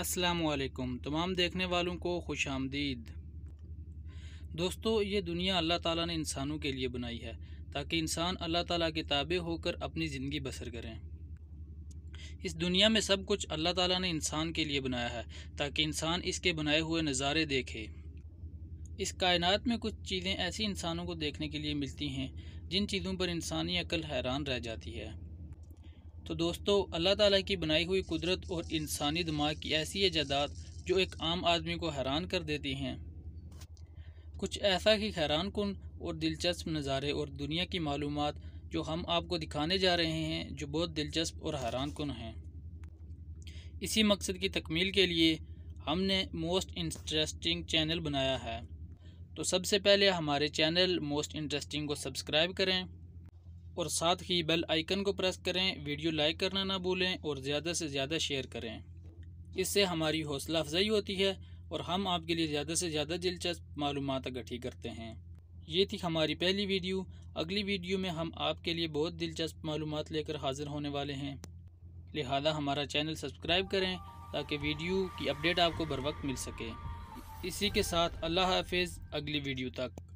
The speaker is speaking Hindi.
असलकुम तमाम देखने वालों को खुश आमदीद दोस्तों ये दुनिया अल्लाह ताला ने इंसानों के लिए बनाई है ताकि इंसान अल्लाह ताला के ताबे होकर अपनी ज़िंदगी बसर करें इस दुनिया में सब कुछ अल्लाह ताला ने इंसान के लिए बनाया है ताकि इंसान इसके बनाए हुए नज़ारे देखे इस कायनात में कुछ चीज़ें ऐसी इंसानों को देखने के लिए मिलती हैं जिन चीज़ों पर इंसानी अकल हैरान रह जाती है तो दोस्तों अल्लाह ताला की बनाई हुई कुदरत और इंसानी दिमाग की ऐसी ईजादात जो एक आम आदमी को हैरान कर देती हैं कुछ ऐसा ही हैरान कन और दिलचस्प नज़ारे और दुनिया की मालूम जो हम आपको दिखाने जा रहे हैं जो बहुत दिलचस्प और हैरान कन हैं इसी मकसद की तकमील के लिए हमने मोस्ट इंटरेस्टिंग चैनल बनाया है तो सबसे पहले हमारे चैनल मोस्ट इंटरेस्टिंग को सब्सक्राइब करें और साथ ही बेल आइकन को प्रेस करें वीडियो लाइक करना ना भूलें और ज़्यादा से ज़्यादा शेयर करें इससे हमारी हौसला अफजाई होती है और हम आपके लिए ज़्यादा से ज़्यादा दिलचस्प मालूम इकट्ठी करते हैं ये थी हमारी पहली वीडियो अगली वीडियो में हम आपके लिए बहुत दिलचस्प मालूम लेकर हाजिर होने वाले हैं लिहाजा हमारा चैनल सब्सक्राइब करें ताकि वीडियो की अपडेट आपको बर वक्त मिल सके इसी के साथ अल्लाह हाफिज़ अगली वीडियो तक